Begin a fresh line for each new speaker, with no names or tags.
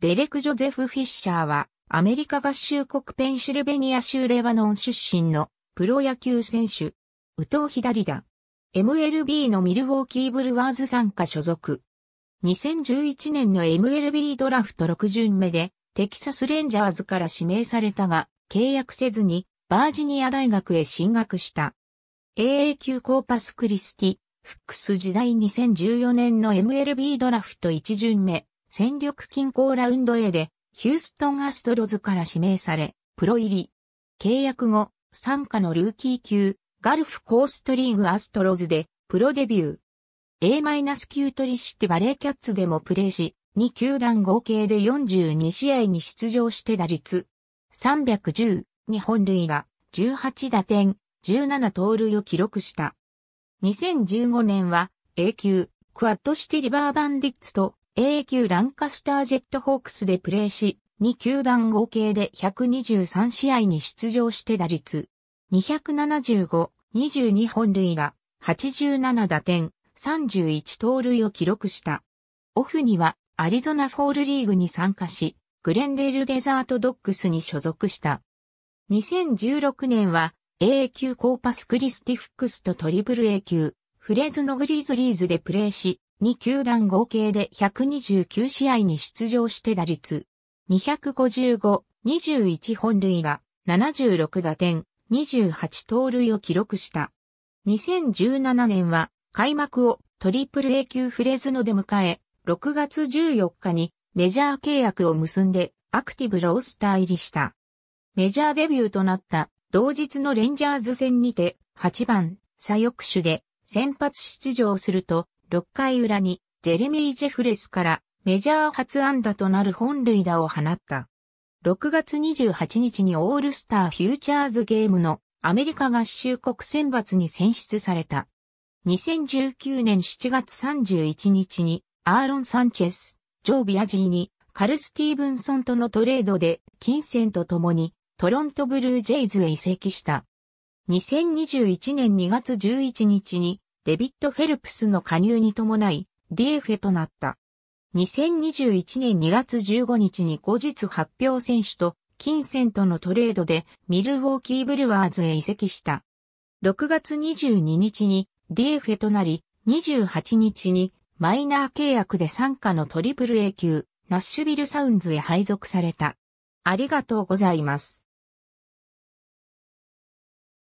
デレク・ジョゼフ・フィッシャーは、アメリカ合衆国ペンシルベニア州レバノン出身のプロ野球選手、右投左打。MLB のミルウォーキーブルワーズ参加所属。2011年の MLB ドラフト6巡目で、テキサスレンジャーズから指名されたが、契約せずに、バージニア大学へ進学した。AA 級コーパスクリスティ、フックス時代2014年の MLB ドラフト1巡目、戦力均衡ラウンド A で、ヒューストンアストロズから指名され、プロ入り。契約後、参加のルーキー級、ガルフコーストリーグアストロズで、プロデビュー。A-9 トリシティバレーキャッツでもプレーし、2球団合計で42試合に出場して打率。310、日本塁が、18打点、17盗塁を記録した。2015年は、A 級、クワッドシティリバーバンディッツと AA 級ランカスタージェットホークスでプレーし、2球団合計で123試合に出場して打率275、22本塁打、87打点、31盗塁を記録した。オフにはアリゾナフォールリーグに参加し、グレンデールデザートドックスに所属した。2016年は AA 級コーパスクリスティフックスとトリプル A 級フレズノグリズリーズでプレーし、2球団合計で129試合に出場して打率255、21本塁打、76打点、28盗塁を記録した。2017年は開幕をトリプル A 級フレズノで迎え、6月14日にメジャー契約を結んでアクティブロースター入りした。メジャーデビューとなった同日のレンジャーズ戦にて8番左翼手で先発出場すると6回裏にジェレミー・ジェフレスからメジャー初安打となる本塁打を放った。6月28日にオールスターフューチャーズゲームのアメリカ合衆国選抜に選出された。2019年7月31日にアーロン・サンチェス、ジョー・ビアジーにカル・スティーブンソンとのトレードで金銭と共にトロントブルージェイズへ移籍した。2021年2月11日にデビッド・フェルプスの加入に伴い、ディエフェとなった。2021年2月15日に後日発表選手と金銭とのトレードでミルウォーキーブルワーズへ移籍した。6月22日にディエフェとなり、28日にマイナー契約で参加のトリプル A 級ナッシュビルサウンズへ配属された。ありがとうございます。